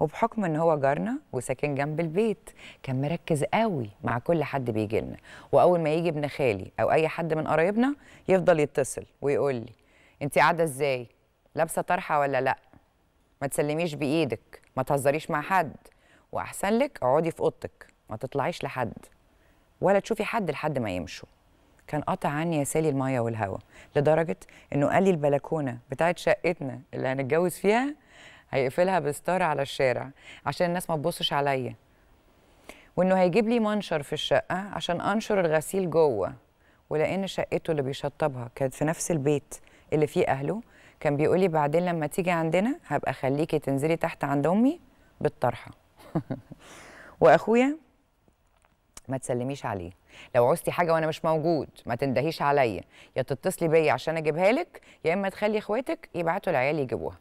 وبحكم ان هو جارنا وساكن جنب البيت كان مركز قوي مع كل حد بيجي لنا واول ما يجي ابن خالي او اي حد من قرايبنا يفضل يتصل ويقول لي انت قاعده ازاي لابسه طرحه ولا لا ما تسلميش بايدك ما تهزريش مع حد واحسن لك اقعدي في اوضتك ما تطلعيش لحد ولا تشوفي حد لحد ما يمشوا كان قطع عني يا سالي الميه والهواء لدرجه انه قال لي البلكونه بتاعت شقتنا اللي هنتجوز فيها هيقفلها بستار على الشارع عشان الناس ما تبصش عليا وانه هيجيب لي منشر في الشقه عشان انشر الغسيل جوه ولان شقته اللي بيشطبها كانت في نفس البيت اللي فيه اهله كان بيقول لي بعدين لما تيجي عندنا هبقى خليكي تنزلي تحت عند امي بالطرحه واخويا ما تسلميش عليه لو عوزتي حاجه وانا مش موجود ما تندهيش عليا يا تتصلي بيا عشان اجيبها لك يا اما تخلي اخواتك يبعتوا العيال يجيبوها